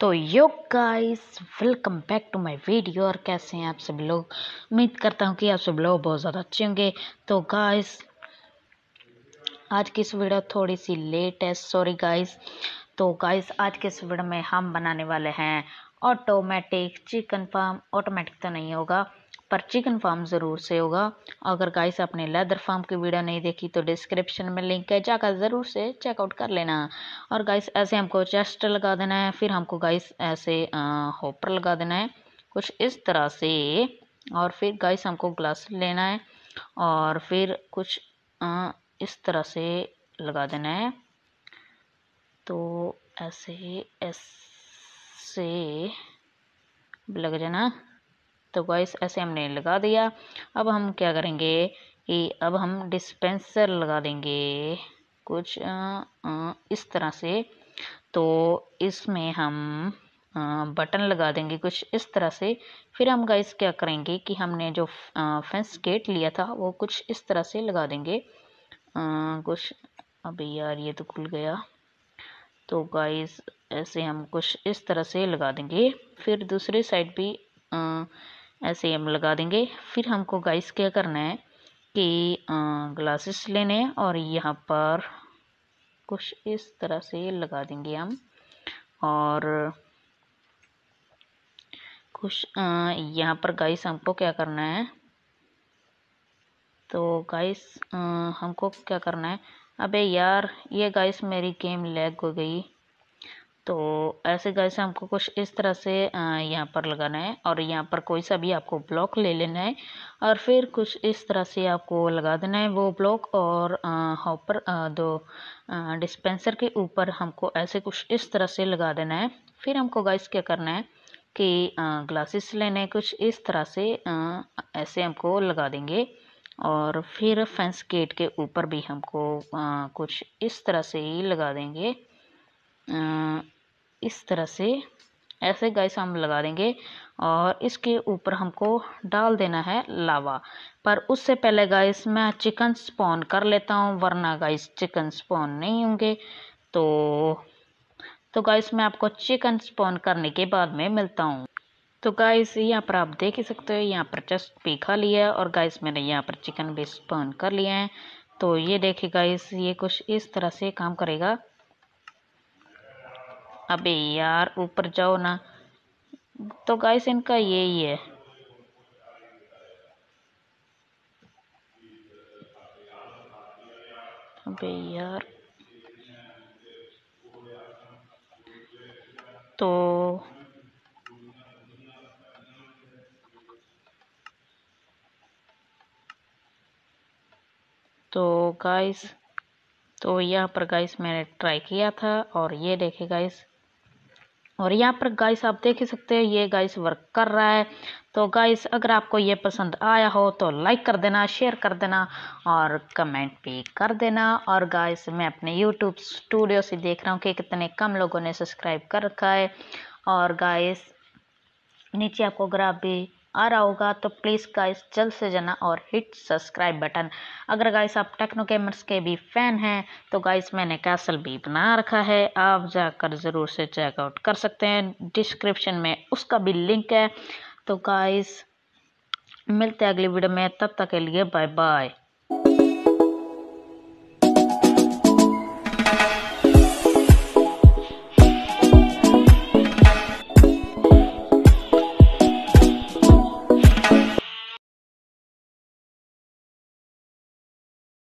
तो योग guys welcome back to my video और कैसे हैं आप सब लोग उम्मीद करता हूँ कि आप सब लोग बहुत ज़्यादा अच्छे होंगे तो गाइस आज की इस वीडियो थोड़ी सी लेट है सॉरी गाइस तो गाइस आज के इस वीडियो में हम बनाने वाले हैं ऑटोमेटिक चिकन फार्म ऑटोमेटिक तो नहीं होगा पर्ची कन्फर्म ज़रूर से होगा अगर गाइस आपने लेदर फार्म की वीडियो नहीं देखी तो डिस्क्रिप्शन में लिंक है जाकर ज़रूर से चेकआउट कर लेना और गाइस ऐसे हमको चेस्ट लगा देना है फिर हमको गाइस ऐसे होपर लगा देना है कुछ इस तरह से और फिर गाइस हमको ग्लास लेना है और फिर कुछ इस तरह से लगा देना है तो ऐसे ऐसे लग जाना तो गॉइस ऐसे हमने लगा दिया अब हम क्या करेंगे कि अब हम डिस्पेंसर लगा देंगे कुछ इस तरह से तो इसमें हम बटन लगा देंगे कुछ इस तरह से फिर हम गाइस क्या करेंगे कि हमने जो फेंस गेट लिया था वो कुछ इस तरह से लगा देंगे आ, कुछ अभी यार ये तो खुल गया तो गाइस ऐसे हम कुछ इस तरह से लगा देंगे फिर दूसरी साइड भी आ, ऐसे हम लगा देंगे फिर हमको गाइस क्या करना है कि ग्लासेस लेने हैं और यहाँ पर कुछ इस तरह से लगा देंगे हम और कुछ यहाँ पर गाइस हमको क्या करना है तो गाइस हमको क्या करना है अबे यार ये गाइस मेरी गेम लैग हो गई तो ऐसे गैस हमको कुछ इस तरह से यहाँ पर लगाना है और यहाँ पर कोई सा भी आपको ब्लॉक ले लेना है और फिर कुछ इस तरह से आपको लगा देना है वो ब्लॉक और हॉपर दो डिस्पेंसर के ऊपर हमको ऐसे कुछ इस तरह से लगा देना है फिर हमको गैस क्या करना है कि ग्लासेस लेने कुछ इस तरह से ऐसे हमको लगा देंगे और फिर फेंस गेट के ऊपर भी हमको कुछ इस तरह से ही लगा देंगे इस तरह से ऐसे गैस हम लगा देंगे और इसके ऊपर हमको डाल देना है लावा पर उससे पहले गैस मैं चिकन स्पॉन कर लेता हूँ वरना गैस चिकन स्पॉन नहीं होंगे तो तो गैस मैं आपको चिकन स्पॉन करने के बाद में मिलता हूँ तो गाइस यहाँ पर आप देख ही सकते हो यहाँ पर चस्ट भी खा लिया और गाइस मैंने यहाँ पर चिकन भी स्पॉन कर लिया है तो ये देखिए गाइस ये कुछ इस तरह से काम करेगा अबे यार ऊपर जाओ ना तो गाइस इनका ही है अबे यार तो तो गाइस तो यहाँ पर गाइस मैंने ट्राई किया था और ये देखे गाइस और यहाँ पर गाइस आप देख ही सकते हैं ये गाइस वर्क कर रहा है तो गाइस अगर आपको ये पसंद आया हो तो लाइक कर देना शेयर कर देना और कमेंट भी कर देना और गाइस मैं अपने यूट्यूब स्टूडियो से देख रहा हूँ कि कितने कम लोगों ने सब्सक्राइब कर रखा है और गाइस नीचे आपको अगर आप भी आ रहा होगा तो प्लीज़ गाइस जल्द से जाना और हिट सब्सक्राइब बटन अगर गाइस आप टेक्नो गेमर्स के भी फ़ैन हैं तो गाइस मैंने कैसल भी बना रखा है आप जाकर ज़रूर से चेकआउट कर सकते हैं डिस्क्रिप्शन में उसका भी लिंक है तो गाइस मिलते हैं अगली वीडियो में तब तक के लिए बाय बाय